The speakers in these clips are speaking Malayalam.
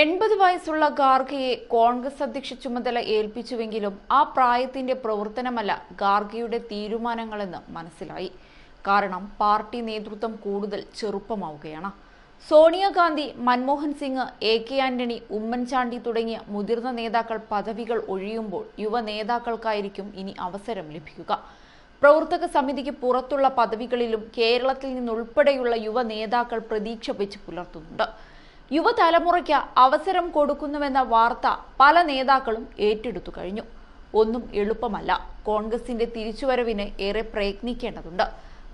എൺപത് വയസ്സുള്ള ഗാർഗയെ കോൺഗ്രസ് അധ്യക്ഷ ചുമതല ഏൽപ്പിച്ചുവെങ്കിലും ആ പ്രായത്തിന്റെ പ്രവർത്തനമല്ല ഗാർഗയുടെ തീരുമാനങ്ങളെന്ന് മനസ്സിലായി കാരണം പാർട്ടി നേതൃത്വം കൂടുതൽ ചെറുപ്പമാവുകയാണ് Sonia Gandhi Manmohan sing a K Antony Oommen Chandy തുടങ്ങിയ മുതിർന്ന നേതാക്കൾ പദവികൾ ഒഴിയുമ്പോൾ യുവ നേതാക്കൾക്കായിരിക്കും ഇനി അവസരം ലഭിക്കുക പ്രവർത്തക സമിതിക്ക് പുറത്തുള്ള പദവികളിലും കേരളത്തിൽ നിന്നുൾപ്പെടെയുള്ള യുവ നേതാക്കൾ പ്രതീക്ഷ വെച്ച് പുലർത്തുന്നുണ്ട് യുവതലമുറയ്ക്ക് അവസരം കൊടുക്കുന്നുവെന്ന വാർത്ത പല നേതാക്കളും ഏറ്റെടുത്തു കഴിഞ്ഞു ഒന്നും എളുപ്പമല്ല കോൺഗ്രസിന്റെ തിരിച്ചുവരവിന് ഏറെ പ്രയത്നിക്കേണ്ടതുണ്ട്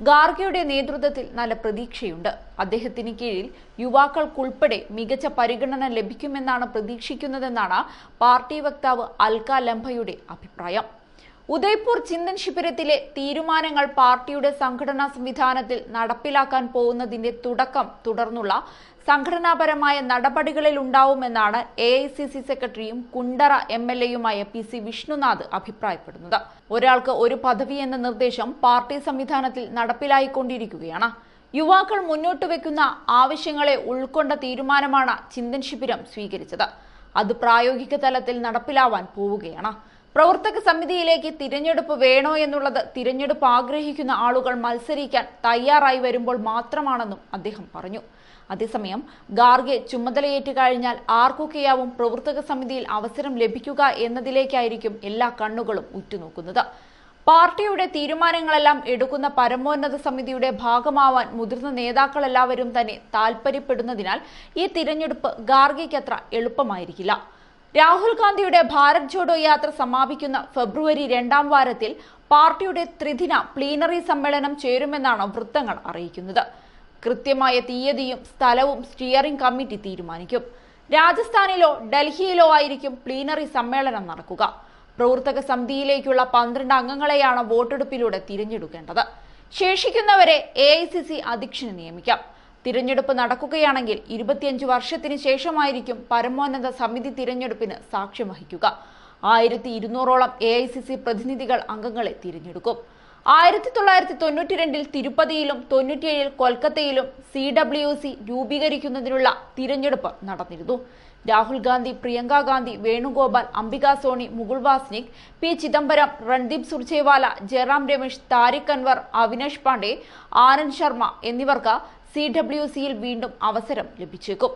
ഗാർഗയുടെ നേതൃത്വത്തിൽ നല്ല പ്രതീക്ഷയുണ്ട് അദ്ദേഹത്തിന് കീഴിൽ യുവാക്കൾക്കുൾപ്പെടെ മികച്ച പരിഗണന ലഭിക്കുമെന്നാണ് പ്രതീക്ഷിക്കുന്നതെന്നാണ് പാർട്ടി വക്താവ് അൽക്ക ലംഭയുടെ അഭിപ്രായം ഉദയ്പൂർ ചിന്തൻ ശിബിരത്തിലെ തീരുമാനങ്ങൾ പാർട്ടിയുടെ സംഘടനാ സംവിധാനത്തിൽ നടപ്പിലാക്കാൻ പോകുന്നതിന്റെ തുടക്കം തുടർന്നുള്ള സംഘടനാപരമായ നടപടികളിൽ ഉണ്ടാവുമെന്നാണ് എ ഐ സി സി സെക്രട്ടറിയും കുണ്ടറ എം എൽ എയുമായ പി സി വിഷ്ണുനാഥ് അഭിപ്രായപ്പെടുന്നത് ഒരാൾക്ക് ഒരു പദവി എന്ന നിർദ്ദേശം പാർട്ടി സംവിധാനത്തിൽ നടപ്പിലായിക്കൊണ്ടിരിക്കുകയാണ് യുവാക്കൾ മുന്നോട്ട് വെക്കുന്ന ആവശ്യങ്ങളെ ഉൾക്കൊണ്ട തീരുമാനമാണ് ചിന്തൻ ശിബിരം സ്വീകരിച്ചത് അത് പ്രായോഗിക തലത്തിൽ നടപ്പിലാവാൻ പോവുകയാണ് പ്രവർത്തക സമിതിയിലേക്ക് തിരഞ്ഞെടുപ്പ് വേണോ എന്നുള്ളത് തിരഞ്ഞെടുപ്പ് ആഗ്രഹിക്കുന്ന ആളുകൾ മത്സരിക്കാൻ തയ്യാറായി വരുമ്പോൾ മാത്രമാണെന്നും അദ്ദേഹം പറഞ്ഞു അതേസമയം ഗാർഗെ ചുമതലയേറ്റ് കഴിഞ്ഞാൽ ആർക്കൊക്കെയാവും പ്രവർത്തക സമിതിയിൽ അവസരം ലഭിക്കുക എന്നതിലേക്കായിരിക്കും എല്ലാ കണ്ണുകളും ഉറ്റുനോക്കുന്നത് പാർട്ടിയുടെ തീരുമാനങ്ങളെല്ലാം എടുക്കുന്ന പരമോന്നത സമിതിയുടെ ഭാഗമാവാൻ മുതിർന്ന നേതാക്കളെല്ലാവരും തന്നെ താൽപര്യപ്പെടുന്നതിനാൽ ഈ തിരഞ്ഞെടുപ്പ് ഗാർഗയ്ക്കത്ര എളുപ്പമായിരിക്കില്ല രാഹുൽ ഗാന്ധിയുടെ ഭാരത് ജോഡോ യാത്ര സമാപിക്കുന്ന ഫെബ്രുവരി രണ്ടാം വാരത്തിൽ പാർട്ടിയുടെ ത്രിദിന പ്ലീനറി സമ്മേളനം ചേരുമെന്നാണ് വൃത്തങ്ങൾ അറിയിക്കുന്നത് കൃത്യമായ തീയതിയും സ്ഥലവും സ്റ്റിയറിംഗ് കമ്മിറ്റി തീരുമാനിക്കും രാജസ്ഥാനിലോ ഡൽഹിയിലോ ആയിരിക്കും പ്ലീനറി സമ്മേളനം നടക്കുക പ്രവർത്തക സമിതിയിലേക്കുള്ള പന്ത്രണ്ട് അംഗങ്ങളെയാണ് വോട്ടെടുപ്പിലൂടെ തിരഞ്ഞെടുക്കേണ്ടത് ശേഷിക്കുന്നവരെ എ അധ്യക്ഷനെ നിയമിക്കാം തിരഞ്ഞെടുപ്പ് നടക്കുകയാണെങ്കിൽ ഇരുപത്തിയഞ്ചു വർഷത്തിന് ശേഷമായിരിക്കും പരമോന്നത സമിതി തിരഞ്ഞെടുപ്പിന് സാക്ഷ്യം വഹിക്കുക ആയിരത്തി ഇരുന്നൂറോളം എ ഐ സി സി പ്രതിനിധികൾ അംഗങ്ങളെ തിരഞ്ഞെടുക്കും ആയിരത്തി തൊള്ളായിരത്തി തൊണ്ണൂറ്റി രണ്ടിൽ തിരുപ്പതിയിലും തൊണ്ണൂറ്റിയേഴിൽ കൊൽക്കത്തയിലും സി ഡബ്ല്യു സി രൂപീകരിക്കുന്നതിനുള്ള തിരഞ്ഞെടുപ്പ് നടന്നിരുന്നു രാഹുൽ ഗാന്ധി പ്രിയങ്ക ഗാന്ധി വേണുഗോപാൽ അംബിക സോണി മുകുൾ വാസ്നിക് പി ചിദംബരം രൺദീപ് സുർജേവാല ജയറാം രമേശ് താരിഖ് അൻവർ അവിനേഷ് പാണ്ഡെ ആനന്ദ് ശർമ്മ എന്നിവർക്ക് സി ഡബ്ല്യു സിയിൽ വീണ്ടും അവസരം ലഭിച്ചേക്കും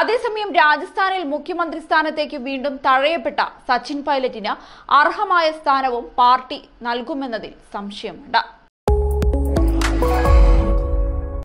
അതേസമയം രാജസ്ഥാനിൽ മുഖ്യമന്ത്രി സ്ഥാനത്തേക്ക് വീണ്ടും തഴയപ്പെട്ട സച്ചിൻ പൈലറ്റിന് അർഹമായ സ്ഥാനവും പാർട്ടി നൽകുമെന്നതിൽ സംശയമുണ്ട്